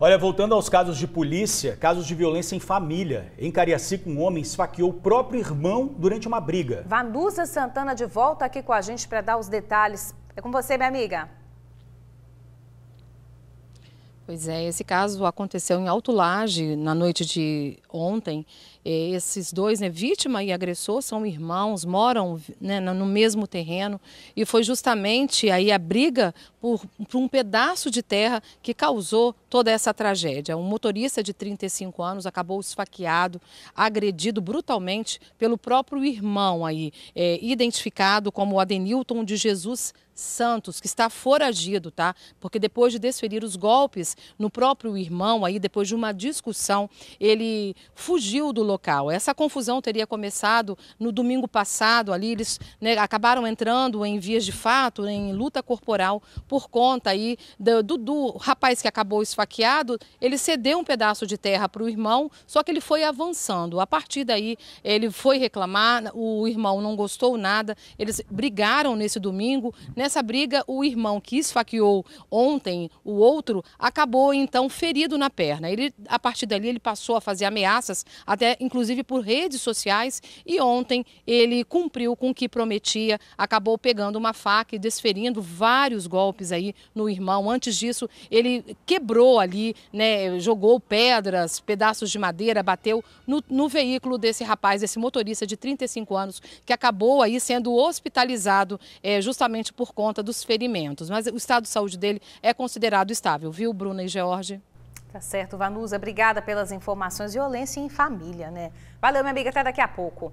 Olha, voltando aos casos de polícia, casos de violência em família. Em Cariacica, um homem esfaqueou o próprio irmão durante uma briga. Vanusa Santana de volta aqui com a gente para dar os detalhes. É com você, minha amiga. Pois é, esse caso aconteceu em Alto Laje na noite de ontem. Esses dois, né, vítima e agressor, são irmãos, moram né, no mesmo terreno e foi justamente aí a briga por, por, um pedaço de terra que causou toda essa tragédia. Um motorista de 35 anos acabou esfaqueado, agredido brutalmente pelo próprio irmão aí, é, identificado como Adenilton de Jesus Santos, que está foragido, tá? Porque depois de desferir os golpes no próprio irmão, aí depois de uma discussão, ele fugiu do local. Essa confusão teria começado no domingo passado, ali eles né, acabaram entrando em vias de fato, em luta corporal por conta aí do rapaz que acabou esfaqueado, ele cedeu um pedaço de terra para o irmão, só que ele foi avançando. A partir daí, ele foi reclamar, o irmão não gostou nada, eles brigaram nesse domingo. Nessa briga, o irmão que esfaqueou ontem o outro acabou então ferido na perna. Ele, a partir dali, ele passou a fazer ameaças, até inclusive por redes sociais, e ontem ele cumpriu com o que prometia, acabou pegando uma faca e desferindo vários golpes golpes aí no irmão. Antes disso, ele quebrou ali, né, jogou pedras, pedaços de madeira, bateu no, no veículo desse rapaz, esse motorista de 35 anos, que acabou aí sendo hospitalizado é, justamente por conta dos ferimentos. Mas o estado de saúde dele é considerado estável, viu, Bruna e George? Tá certo, Vanusa. Obrigada pelas informações. Violência em família, né? Valeu, minha amiga. Até daqui a pouco.